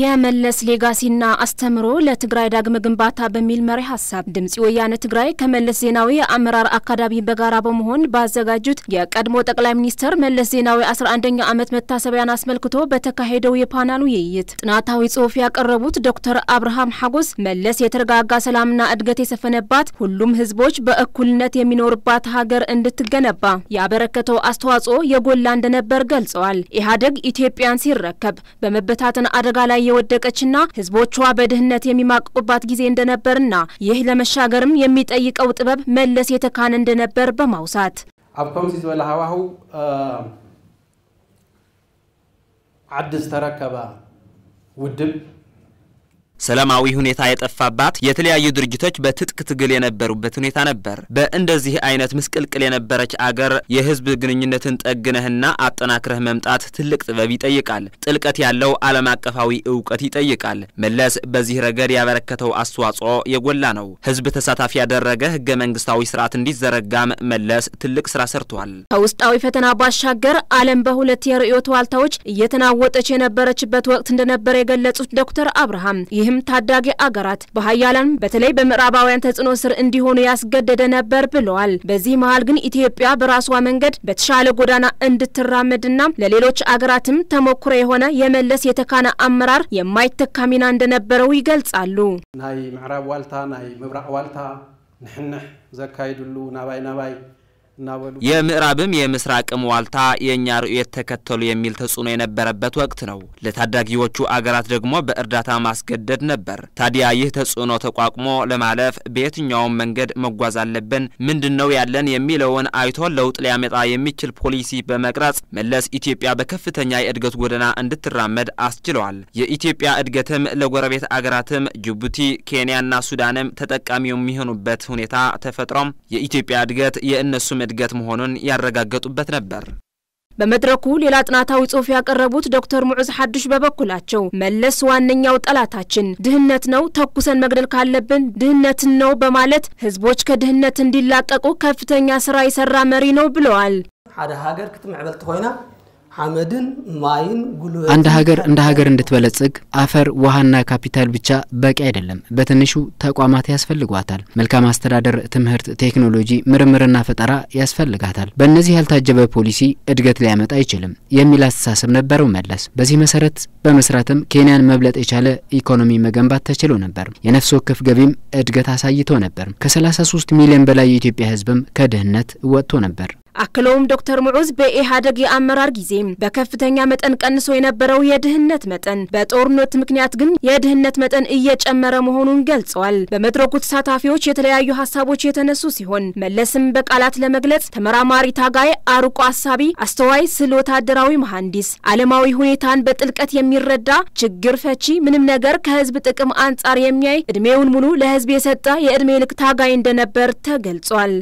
የመለስ ሌጋሲና አስተምሮ ለትግራይ ዳግመ ግንባታ በሚል መሪ ሀሳብ ድምጽ ወያነ ትግራይ ከመለስ ዜናዊ የአመራር አካዳሚ በጋራ በመሆን ባዘጋጁት የቀድሞ ጠቅላይ ሚኒስትር መለስ ዜናዊ 11ኛ ዓመት መታሰቢያን አስመልክቶ በተካሄደው የፓናል ውይይት ጥናታዊ ጽሑፍ ያቀረቡት ዶክተር አብርሃም ሐጎስ መለስ የተረጋጋ ሰላምና እድገት የሰፈነባት ሁሉም ህዝቦች በእኩልነት የሚኖርባት ሀገር እንድትገነባ ያበረከተው አስተዋጽኦ የጎላ እንደነበር ገልጸዋል። ኢህአዴግ ኢትዮጵያን ሲረከብ በመበታተን አደጋ ላይ ላይ የወደቀችና ህዝቦቿ በድህነት የሚማቅቁባት ጊዜ እንደነበርና ይህ ለመሻገርም የሚጠይቀው ጥበብ መለስ የተካነ እንደነበር በማውሳት ኣብ ከምዚ ዝበለ ሃዋህው ዓዲ ዝተረከበ ውድብ ሰላማዊ ሁኔታ የጠፋባት የተለያዩ ድርጅቶች በትጥቅ ትግል የነበሩበት ሁኔታ ነበር። በእንደዚህ አይነት ምስቅልቅል የነበረች አገር የህዝብ ግንኙነትን ጠግነህና አጠናክረህ መምጣት ትልቅ ጥበብ ይጠይቃል። ጥልቀት ያለው ዓለም አቀፋዊ እውቀት ይጠይቃል። መለስ በዚህ ረገድ ያበረከተው አስተዋጽኦ የጎላ ነው። ህዝብ ተሳታፊ ያደረገ ህገ መንግስታዊ ስርዓት እንዲዘረጋም መለስ ትልቅ ስራ ሰርቷል። ከውስጣዊ ፈተና ባሻገር ዓለም በሁለት የርዕዮተ ዋልታዎች እየተናወጠች የነበረችበት ወቅት እንደነበረ የገለጹት ዶክተር አብርሃም ይህም ይህም ታዳጊ አገራት በሀያላን በተለይ በምዕራባውያን ተጽዕኖ ስር እንዲሆኑ ያስገደደ ነበር ብለዋል። በዚህ መሀል ግን ኢትዮጵያ በራሷ መንገድ በተሻለ ጎዳና እንድትራመድና ለሌሎች አገራትም ተሞክሮ የሆነ የመለስ የተካነ አመራር የማይተካ ሚና እንደነበረው ይገልጻሉ። ናይ ምዕራብ ዋልታ ናይ ምብራቅ ዋልታ ንሕንሕ ዘካይድሉ ናባይ ናባይ የምዕራብም የምስራቅም ዋልታ የእኛ ርዕዮት ተከተሉ የሚል ተጽዕኖ የነበረበት ወቅት ነው። ለታዳጊዎቹ አገራት ደግሞ በእርዳታ ማስገደድ ነበር። ታዲያ ይህ ተጽዕኖ ተቋቁሞ ለማለፍ በየትኛውም መንገድ መጓዝ አለብን፣ ምንድን ነው ያለን የሚለውን አይቶ ለውጥ ሊያመጣ የሚችል ፖሊሲ በመቅረጽ መለስ ኢትዮጵያ በከፍተኛ የእድገት ጎዳና እንድትራመድ አስችለዋል። የኢትዮጵያ እድገትም ለጎረቤት አገራትም ጅቡቲ፣ ኬንያና ሱዳንም ተጠቃሚ የሚሆኑበት ሁኔታ ተፈጥሮም የኢትዮጵያ እድገት የእነሱም እድገት መሆኑን ያረጋገጡበት ነበር። በመድረኩ ሌላ ጥናታዊ ጽሑፍ ያቀረቡት ዶክተር ሙዑዝ ሐዱሽ በበኩላቸው መለስ ዋነኛው ጠላታችን ድህነት ነው፣ ተኩሰን መግደል ካለብን ድህነትን ነው በማለት ህዝቦች ከድህነት እንዲላቀቁ ከፍተኛ ስራ የሰራ መሪ ነው ብለዋል። ሓደ ሃገር ክትምዕበልቲ ኮይና አመድን ማይን ጉልበት አንድ ሀገር እንደ ሀገር እንድትበለጽግ አፈር ውሃና ካፒታል ብቻ በቂ አይደለም። በትንሹ ተቋማት ያስፈልጓታል። መልካም አስተዳደር፣ ትምህርት፣ ቴክኖሎጂ፣ ምርምርና ፈጠራ ያስፈልጋታል። በእነዚህ ያልታጀበ ፖሊሲ እድገት ሊያመጣ አይችልም የሚል አስተሳሰብ ነበረው መለስ። በዚህ መሰረት በመስራትም ኬንያን መብለጥ የቻለ ኢኮኖሚ መገንባት ተችሎ ነበር። የነፍስ ወከፍ ገቢም እድገት አሳይቶ ነበር። ከ33 ሚሊዮን በላይ የኢትዮጵያ ህዝብም ከድህነት ወጥቶ ነበር። አክለውም ዶክተር ሙዑዝ በኢህአደግ የአመራር ጊዜ በከፍተኛ መጠን ቀንሶ የነበረው የድህነት መጠን በጦርነት ምክንያት ግን የድህነት መጠን እየጨመረ መሆኑን ገልጸዋል። በመድረኩ ተሳታፊዎች የተለያዩ ሀሳቦች የተነሱ ሲሆን መለስም በቃላት ለመግለጽ ተመራማሪ፣ ታጋይ፣ አርቆ አሳቢ፣ አስተዋይ፣ ስል ወታደራዊ መሐንዲስ፣ ዓለማዊ ሁኔታን በጥልቀት የሚረዳ ችግር ፈቺ፣ ምንም ነገር ከህዝብ ጥቅም አንጻር የሚያይ እድሜውን ሙሉ ለህዝብ የሰጠ የእድሜ ልክ ታጋይ እንደነበር ተገልጿል።